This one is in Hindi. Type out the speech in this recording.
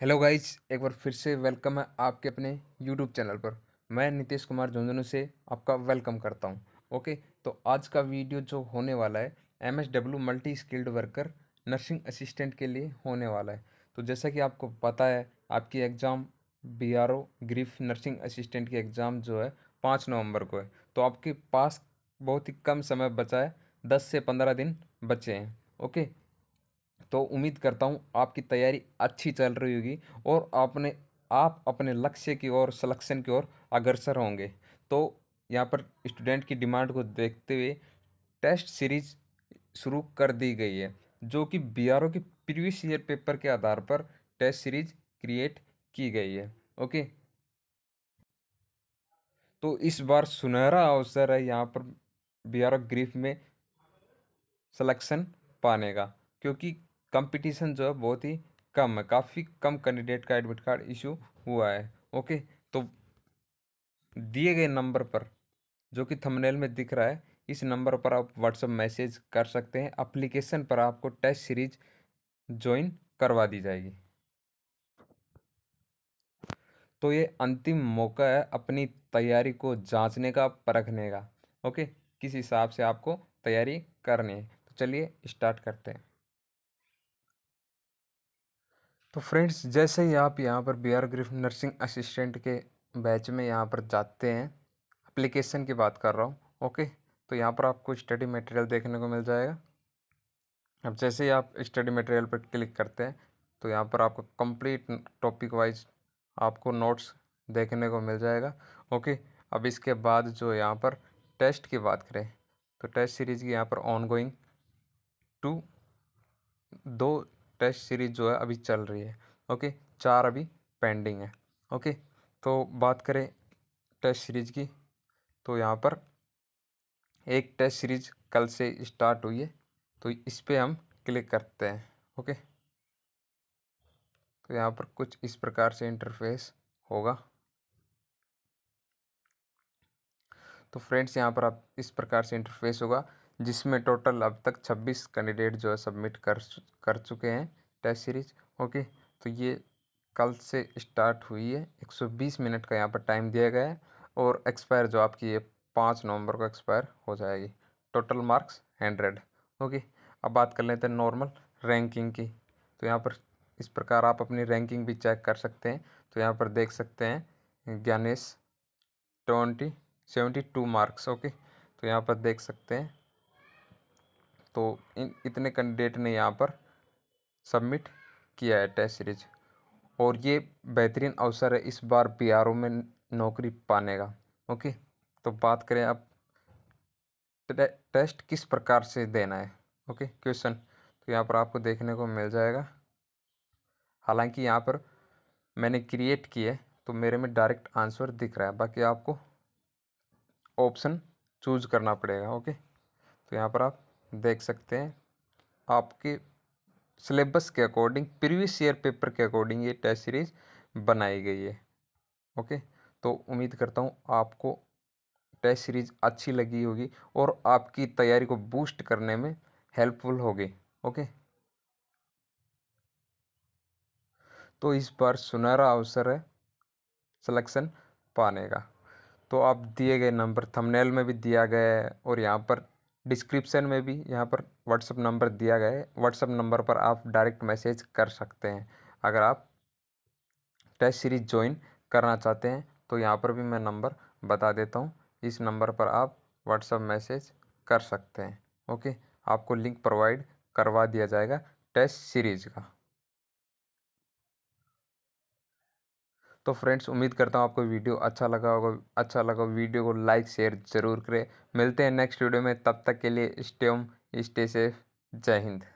हेलो गाइस एक बार फिर से वेलकम है आपके अपने यूट्यूब चैनल पर मैं नितेश कुमार झुंझुनू से आपका वेलकम करता हूं ओके तो आज का वीडियो जो होने वाला है M S W multi skilled worker nursing assistant के लिए होने वाला है तो जैसा कि आपको पता है आपकी exam B R O GREF nursing assistant की एग्ज़ाम जो है पाँच नवम्बर को है तो आपके पास बहुत ही कम समय बचा है दस से पंद्रह दिन बचे हैं ओके तो उम्मीद करता हूँ आपकी तैयारी अच्छी चल रही होगी और आपने आप अपने लक्ष्य की ओर सिलेक्शन की ओर अग्रसर होंगे तो यहाँ पर स्टूडेंट की डिमांड को देखते हुए टेस्ट सीरीज शुरू कर दी गई है जो कि बी के प्रीवियस ईयर पेपर के आधार पर टेस्ट सीरीज क्रिएट की गई है ओके तो इस बार सुनहरा अवसर है यहाँ पर बी आर ग्रीफ में सिलेक्शन पाने का क्योंकि कंपटीशन जो है बहुत ही कम है काफ़ी कम कैंडिडेट का एडमिट कार्ड इशू हुआ है ओके तो दिए गए नंबर पर जो कि थंबनेल में दिख रहा है इस नंबर पर आप व्हाट्सअप मैसेज कर सकते हैं अप्लीकेशन पर आपको टेस्ट सीरीज ज्वाइन करवा दी जाएगी तो ये अंतिम मौका है अपनी तैयारी को जांचने का परखने का ओके किस हिसाब से आपको तैयारी करनी है तो चलिए स्टार्ट करते हैं तो फ्रेंड्स जैसे ही आप यहाँ पर B R GREF nursing assistant के बैच में यहाँ पर जाते हैं अप्लीकेशन की बात कर रहा हूँ ओके तो यहाँ पर आपको स्टडी मटेरियल देखने को मिल जाएगा अब जैसे ही आप स्टडी मटेरियल पर क्लिक करते हैं तो यहाँ पर आपको कंप्लीट टॉपिक वाइज आपको नोट्स देखने को मिल जाएगा ओके अब इसके बाद जो यहाँ पर टेस्ट की बात करें तो टेस्ट सीरीज़ की यहाँ पर ऑन गोइंग टू दो टेस्ट सीरीज़ जो है अभी चल रही है ओके चार अभी पेंडिंग है ओके तो बात करें टेस्ट सीरीज़ की तो यहाँ पर एक टेस्ट सीरीज़ कल से स्टार्ट हुई है तो इस पर हम क्लिक करते हैं ओके तो यहाँ पर कुछ इस प्रकार से इंटरफेस होगा तो फ्रेंड्स यहाँ पर आप इस प्रकार से इंटरफेस होगा जिसमें टोटल अब तक छब्बीस कैंडिडेट जो है सबमिट कर कर चुके हैं टेस्ट सीरीज ओके तो ये कल से स्टार्ट हुई है 120 मिनट का यहाँ पर टाइम दिया गया है और एक्सपायर जो आपकी ये पाँच नवंबर को एक्सपायर हो जाएगी टोटल मार्क्स हंड्रेड ओके अब बात कर लेते हैं नॉर्मल रैंकिंग की तो यहाँ पर इस प्रकार आप अपनी रैंकिंग भी चेक कर सकते हैं तो यहाँ पर देख सकते हैं Gyanesh twenty seventy two marks okay तो यहाँ पर देख सकते हैं तो इन इतने कैंडिडेट ने यहाँ पर सबमिट किया है टेस्ट सीरीज और ये बेहतरीन अवसर है इस बार बिहारों में नौकरी पाने का ओके तो बात करें अब टेस्ट किस प्रकार से देना है ओके क्वेश्चन तो यहाँ पर आपको देखने को मिल जाएगा हालांकि यहाँ पर मैंने क्रिएट किए तो मेरे में डायरेक्ट आंसर दिख रहा है बाकी आपको ऑप्शन चूज करना पड़ेगा ओके तो यहाँ पर आप देख सकते हैं आपके सिलेबस के अकॉर्डिंग प्रीवियस ईयर पेपर के अकॉर्डिंग ये टेस्ट सीरीज़ बनाई गई है ओके तो उम्मीद करता हूँ आपको टेस्ट सीरीज़ अच्छी लगी होगी और आपकी तैयारी को बूस्ट करने में हेल्पफुल होगी ओके तो इस बार सुनहरा अवसर है सिलेक्शन पाने का तो आप दिए गए नंबर थंबनेल में भी दिया गया है और यहाँ पर डिस्क्रिप्शन में भी यहाँ पर व्हाट्सअप नंबर दिया गया है व्हाट्सअप नंबर पर आप डायरेक्ट मैसेज कर सकते हैं अगर आप टेस्ट सीरीज ज्वाइन करना चाहते हैं तो यहाँ पर भी मैं नंबर बता देता हूँ इस नंबर पर आप व्हाट्सअप मैसेज कर सकते हैं ओके आपको लिंक प्रोवाइड करवा दिया जाएगा टेस्ट सीरीज़ का तो फ्रेंड्स उम्मीद करता हूँ आपको वीडियो अच्छा लगा होगा अच्छा लगा वीडियो को लाइक शेयर ज़रूर करें मिलते हैं नेक्स्ट वीडियो में तब तक के लिए स्टे होम स्टे सेफ जय हिंद